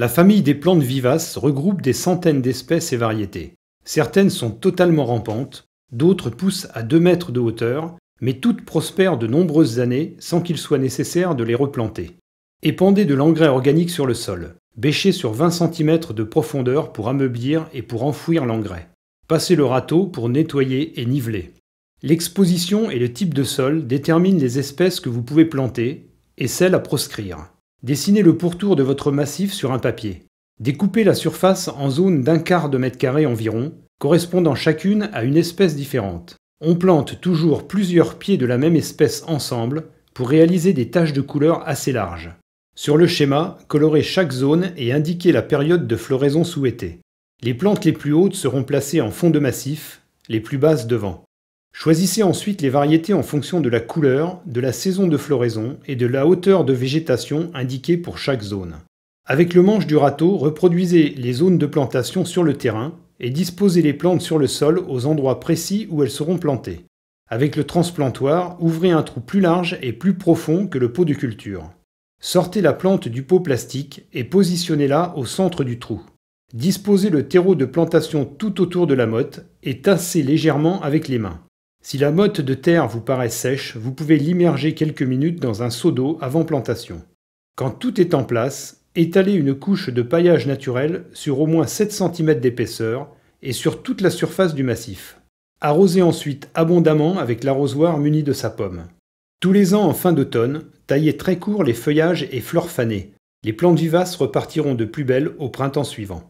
La famille des plantes vivaces regroupe des centaines d'espèces et variétés. Certaines sont totalement rampantes, d'autres poussent à 2 mètres de hauteur, mais toutes prospèrent de nombreuses années sans qu'il soit nécessaire de les replanter. Épandez de l'engrais organique sur le sol. Bêchez sur 20 cm de profondeur pour ameublir et pour enfouir l'engrais. Passez le râteau pour nettoyer et niveler. L'exposition et le type de sol déterminent les espèces que vous pouvez planter et celles à proscrire. Dessinez le pourtour de votre massif sur un papier. Découpez la surface en zones d'un quart de mètre carré environ, correspondant chacune à une espèce différente. On plante toujours plusieurs pieds de la même espèce ensemble pour réaliser des taches de couleur assez larges. Sur le schéma, colorez chaque zone et indiquez la période de floraison souhaitée. Les plantes les plus hautes seront placées en fond de massif, les plus basses devant. Choisissez ensuite les variétés en fonction de la couleur, de la saison de floraison et de la hauteur de végétation indiquée pour chaque zone. Avec le manche du râteau, reproduisez les zones de plantation sur le terrain et disposez les plantes sur le sol aux endroits précis où elles seront plantées. Avec le transplantoir, ouvrez un trou plus large et plus profond que le pot de culture. Sortez la plante du pot plastique et positionnez-la au centre du trou. Disposez le terreau de plantation tout autour de la motte et tassez légèrement avec les mains. Si la motte de terre vous paraît sèche, vous pouvez l'immerger quelques minutes dans un seau d'eau avant plantation. Quand tout est en place, étalez une couche de paillage naturel sur au moins 7 cm d'épaisseur et sur toute la surface du massif. Arrosez ensuite abondamment avec l'arrosoir muni de sa pomme. Tous les ans en fin d'automne, taillez très court les feuillages et fleurs fanées. Les plantes vivaces repartiront de plus belle au printemps suivant.